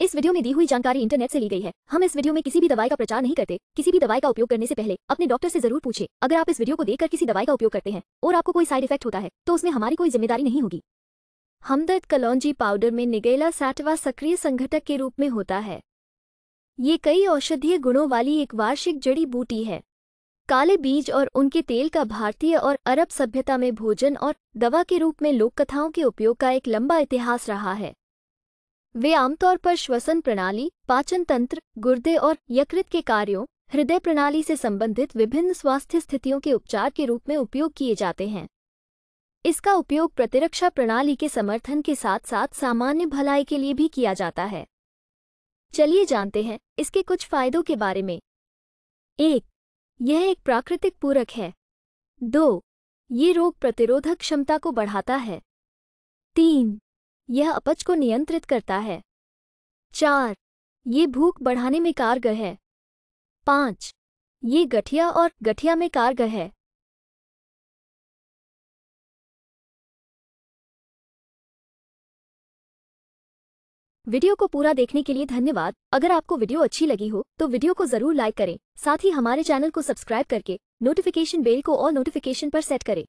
इस वीडियो में दी हुई जानकारी इंटरनेट से ली गई है हम इस वीडियो में किसी भी दवाई का प्रचार नहीं करते किसी भी दवाई का उपयोग करने से पहले अपने डॉक्टर से जरूर पूछे अगर आप इस वीडियो को देखकर किसी दवाई का उपयोग करते हैं और आपको कोई साइड इफेक्ट होता है तो उसमें हमारी कोई जिम्मेदारी नहीं होगी हमदर्द कलौजी पाउडर में निगेला सैटवा सक्रिय संघटक के रूप में होता है ये कई औषधीय गुणों वाली एक वार्षिक जड़ी बूटी है काले बीज और उनके तेल का भारतीय और अरब सभ्यता में भोजन और दवा के रूप में लोककथाओं के उपयोग का एक लंबा इतिहास रहा है वे आमतौर पर श्वसन प्रणाली पाचन तंत्र गुर्दे और यकृत के कार्यों हृदय प्रणाली से संबंधित विभिन्न स्वास्थ्य स्थितियों के उपचार के रूप में उपयोग किए जाते हैं इसका उपयोग प्रतिरक्षा प्रणाली के समर्थन के साथ साथ सामान्य भलाई के लिए भी किया जाता है चलिए जानते हैं इसके कुछ फायदों के बारे में एक यह एक प्राकृतिक पूरक है दो ये रोग प्रतिरोधक क्षमता को बढ़ाता है तीन यह अपच को नियंत्रित करता है चार ये भूख बढ़ाने में कारगर है पांच ये गठिया और गठिया में कारगर है वीडियो को पूरा देखने के लिए धन्यवाद अगर आपको वीडियो अच्छी लगी हो तो वीडियो को जरूर लाइक करें साथ ही हमारे चैनल को सब्सक्राइब करके नोटिफिकेशन बेल को और नोटिफिकेशन पर सेट करें